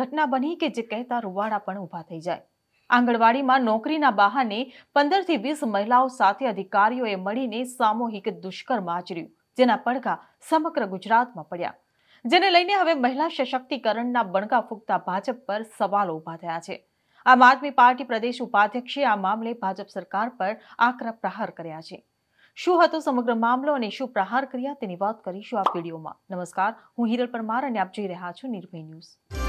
ઘટના બની કે જે કહેતા રૂવાડા પણ ઊભા થઈ જાય આંગણવાડીમાં નોકરીના બહાને થી વીસ મહિલાઓ સાથે અધિકારીઓએ મળીને સામૂહિક દુષ્કર્મ આચર્યું જેના પડઘા સમગ્ર ગુજરાતમાં પડ્યા જેને લઈને હવે મહિલા સશક્તિકરણના બણકા ફૂંકતા ભાજપ પર સવાલો ઊભા થયા છે આમ આદમી પાર્ટી પ્રદેશ ઉપાધ્યક્ષે આ મામલે ભાજપ સરકાર પર આકરા પ્રહાર કર્યા છે શું હતો સમગ્ર મામલો અને શું પ્રહાર કર્યા તેની વાત કરીશું આ વિડીયોમાં નમસ્કાર હું હિરલ પરમાર અને આપ જોઈ રહ્યા છો નિર્ભય ન્યૂઝ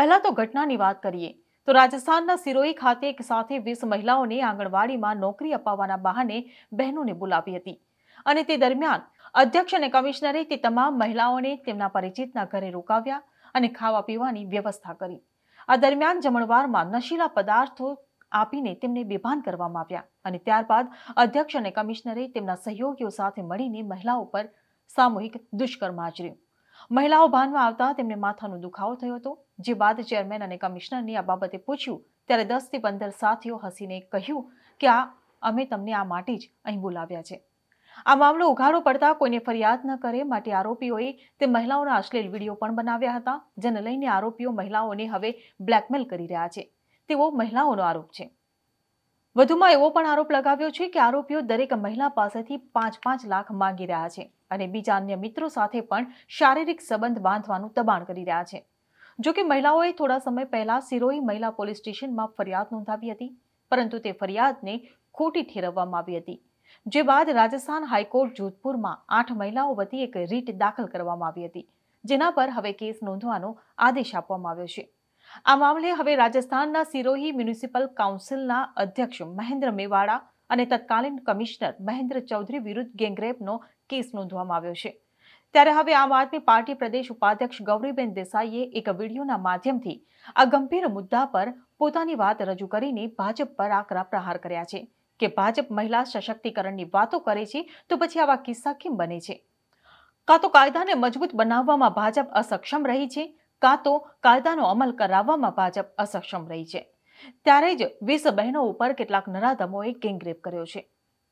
પહેલા તો ઘટનાની વાત કરીએ તો રાજસ્થાનના સિરોઈ ખાતે એક સાથે વીસ મહિલાઓને આંગણવાડીમાં નોકરી અપાવવાના બહાને બહેનોને બોલાવી હતી અને તે દરમિયાન અધ્યક્ષ અને કમિશનરે તે તમામ મહિલાઓને તેમના પરિચિતના ઘરે રોકાવ્યા અને ખાવા પીવાની વ્યવસ્થા કરી આ દરમિયાન જમણવારમાં નશીલા પદાર્થો આપીને તેમને બેભાન કરવામાં આવ્યા અને ત્યારબાદ અધ્યક્ષ અને કમિશનરે તેમના સહયોગીઓ સાથે મળીને મહિલાઓ પર સામૂહિક દુષ્કર્મ આચર્યું મહિલાઓ ભાનમાં આવતા તેમને માથાનો દુખાવો થયો હતો જે બાદ ચેરમેન અને કમિશનરની આ બાબતે પૂછ્યું ત્યારે દસથી પંદર સાથીઓ હસીને કહ્યું કે આ અમે તમને આ માટે જ અહીં બોલાવ્યા છે આ મામલો ઉઘાડો પડતા કોઈને ફરિયાદ ન કરે માટે આરોપીઓએ તે મહિલાઓના અશ્લીલ વિડીયો પણ બનાવ્યા હતા જેને લઈને આરોપીઓ મહિલાઓને હવે બ્લેકમેલ કરી રહ્યા છે તેવો મહિલાઓનો આરોપ છે વધુમાં એવો પણ આરોપ લગાવ્યો છે કે આરોપીઓ દરેક મહિલા પાસેથી પાંચ પાંચ લાખ માંગી રહ્યા છે અને બીજા અન્ય મિત્રો સાથે પણ શારીરિક સંબંધ બાંધવાનું દબાણ કરી રહ્યા છે જો કે મહિલાઓએ થોડા સમય પહેલા સિરોહી મહિલા પોલીસ સ્ટેશનમાં ફરિયાદ નોંધાવી હતી પરંતુ તે ફરિયાદને ખોટી ઠેરવવામાં આવી હતી જે બાદ રાજસ્થાન હાઈકોર્ટ જોધપુરમાં આઠ મહિલાઓ વતી એક રીટ દાખલ કરવામાં આવી હતી જેના પર હવે કેસ નોંધવાનો આદેશ આપવામાં આવ્યો છે આ મામલે હવે રાજસ્થાનના સિરોહી મ્યુનિસિપલ કાઉન્સિલના અધ્યક્ષ મહેન્દ્ર મેવાડા અને તત્કાલીન કમિશનર મહેન્દ્ર ચૌધરી વિરુદ્ધ ગેંગરેપનો કેસ નોંધવામાં આવ્યો છે ત્યારે હવે આમ આદમી પાર્ટી પ્રદેશ ઉપાધ્યક્ષ ગૌરીબેન દેસાઈએ એક વિડીયોના માધ્યમથી આ ગંભીર મુદ્દા પર પોતાની વાત રજૂ કરીને ભાજપ પર આકરા પ્રહાર કર્યા છે કે ભાજપ મહિલા સશક્તિકરણની વાતો કરે છે તો પછી આવા કિસ્સા કેમ બને છે કાં તો કાયદાને મજબૂત બનાવવામાં ભાજપ અસક્ષમ રહી છે કાં તો કાયદાનો અમલ કરાવવામાં ભાજપ અસક્ષમ રહી છે ત્યારે જ વીસ બહેનો ઉપર કેટલાક નરાધમોએ ગેંગરેપ કર્યો છે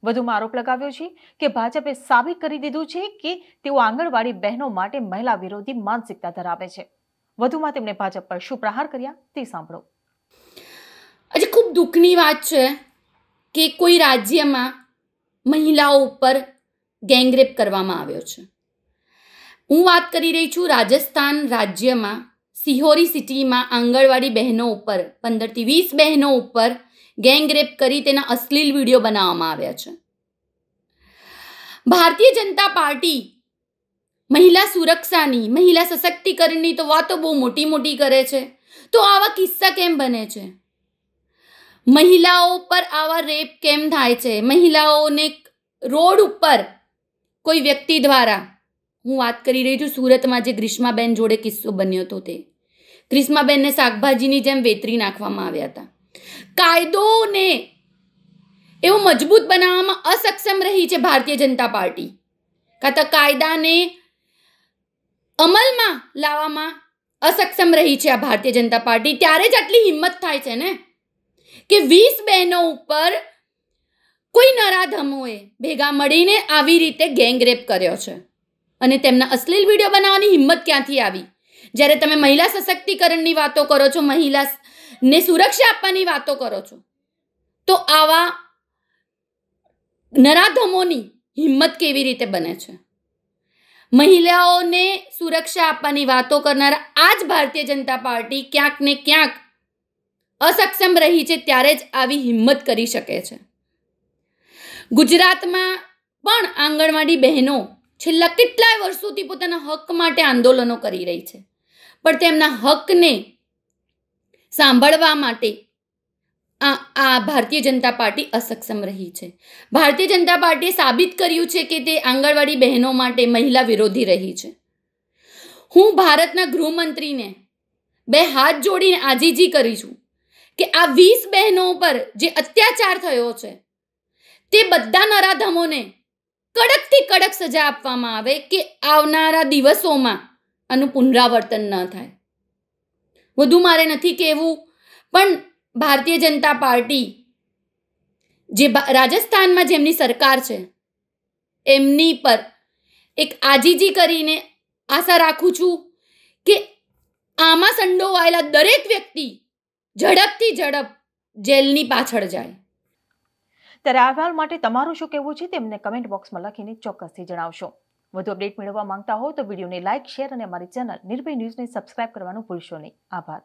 વધુમાં આરોપ લગાવ્યો છે કે ભાજપે સાબિત કરી દીધું છે કે તેઓ આંગણવાડી બહેનો માટે મહિલા વિરોધી માનસિકતા ધરાવે છે વધુમાં તેમણે ભાજપ પર શું પ્રહાર કર્યા તે સાંભળો આજે ખૂબ દુઃખની વાત છે કે કોઈ રાજ્યમાં મહિલાઓ ઉપર ગેંગરેપ કરવામાં આવ્યો છે હું વાત કરી રહી છું રાજસ્થાન રાજ્યમાં સિહોરી સિટીમાં આંગણવાડી બહેનો ઉપર પંદરથી વીસ બહેનો ઉપર ગેંગરેપ કરી તેના અશ્લીલ વિડીયો બનાવવામાં આવ્યા છે ભારતીય જનતા પાર્ટી મહિલા સુરક્ષાની મહિલા સશક્તિકરણની તો વાતો બહુ મોટી મોટી કરે છે તો આવા કિસ્સા કેમ બને છે મહિલાઓ પર આવા રેપ કેમ થાય છે મહિલાઓને રોડ ઉપર કોઈ વ્યક્તિ દ્વારા હું વાત કરી રહી છું સુરતમાં જે ગ્રીષ્માબેન જોડે કિસ્સો બન્યો હતો તે ગ્રીષ્માબેનને શાકભાજીની જેમ વેતરી નાખવામાં આવ્યા હતા કાયદોને એવો મજબૂત બનાવવામાં અસક્ષમ રહી છે ભારતીય જનતા પાર્ટી કાં તો કાયદાને અમલમાં લાવવામાં અસક્ષમ રહી છે આ ભારતીય જનતા પાર્ટી ત્યારે જ આટલી હિંમત થાય છે ને કે વીસ બહેનો ઉપર કોઈ નરાધમોએ ભેગા મળીને આવી રીતે ગેંગરેપ કર્યો છે અને તેમના અશ્લીલ વિડીયો બનાવવાની હિંમત ક્યાંથી આવી જ્યારે તમે મહિલા સશક્તિકરણની વાતો કરો છો મહિલા ને સુરક્ષા આપવાની વાતો કરો છો તો આવા નરાધમોની હિંમત કેવી રીતે બને છે મહિલાઓને સુરક્ષા આપવાની વાતો કરનારા આ જ ભારતીય જનતા પાર્ટી ક્યાંક ને ક્યાંક અસક્ષમ રહી છે ત્યારે જ આવી હિંમત કરી શકે છે ગુજરાતમાં પણ આંગણવાડી બહેનો છેલ્લા કેટલાય વર્ષોથી પોતાના હક માટે આંદોલનો કરી રહી છે પણ તેમના હકને સાંભળવા માટે આ આ ભારતીય જનતા પાર્ટી અસક્ષમ રહી છે ભારતીય જનતા પાર્ટીએ સાબિત કર્યું છે કે તે આંગણવાડી બહેનો માટે મહિલા વિરોધી રહી છે હું ભારતના ગૃહમંત્રીને બે હાથ જોડીને આજીજી કરી છું કે આ વીસ બહેનો ઉપર જે અત્યાચાર થયો છે તે બધા નરાધમોને કડક કડક સજા આપવામાં આવે કે આવનારા દિવસોમાં આનું પુનરાવર્તન ન થાય વધુ મારે નથી કહેવું પણ ભારતીય જનતા પાર્ટી જે રાજસ્થાનમાં જેમની સરકાર છે એમની પર એક આજીજી કરીને આશા રાખું છું કે આમાં સંડોવાયેલા દરેક વ્યક્તિ ઝડપથી ઝડપ જેલની પાછળ જાય ત્યારે આ અહેવાલ માટે તમારું શું કહેવું છે તેમને કમેન્ટ બોક્સમાં લખીને ચોક્કસથી જણાવશો વધુ અપડેટ મેળવવા માંગતા હો તો વિડીયોને લાઇક શેર અને અમારી ચેનલ નિર્ભય ન્યૂઝને સબસ્ક્રાઇબ કરવાનું ભૂલશો નહીં આભાર